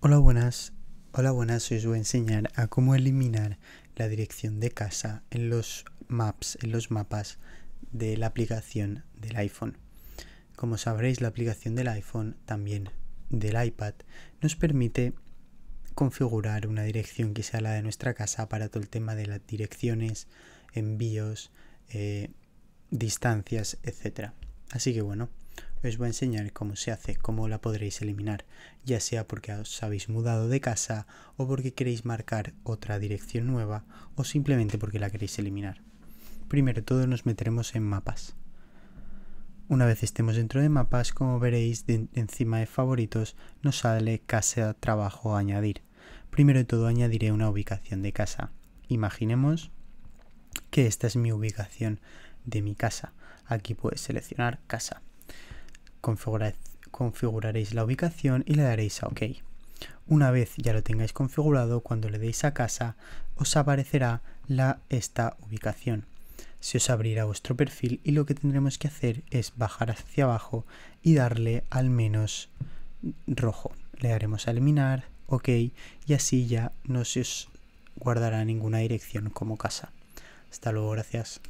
Hola buenas, hola buenas, os voy a enseñar a cómo eliminar la dirección de casa en los maps, en los mapas de la aplicación del iPhone. Como sabréis, la aplicación del iPhone, también del iPad, nos permite configurar una dirección que sea la de nuestra casa para todo el tema de las direcciones, envíos, eh, distancias, etc. Así que bueno, os voy a enseñar cómo se hace, cómo la podréis eliminar, ya sea porque os habéis mudado de casa o porque queréis marcar otra dirección nueva o simplemente porque la queréis eliminar. Primero todo nos meteremos en mapas. Una vez estemos dentro de mapas, como veréis, encima de favoritos nos sale casa, trabajo, añadir. Primero de todo añadiré una ubicación de casa. Imaginemos que esta es mi ubicación de mi casa. Aquí puedes seleccionar casa configuraréis la ubicación y le daréis a OK. Una vez ya lo tengáis configurado, cuando le deis a casa, os aparecerá la, esta ubicación. Se os abrirá vuestro perfil y lo que tendremos que hacer es bajar hacia abajo y darle al menos rojo. Le daremos a eliminar, OK, y así ya no se os guardará ninguna dirección como casa. Hasta luego, gracias.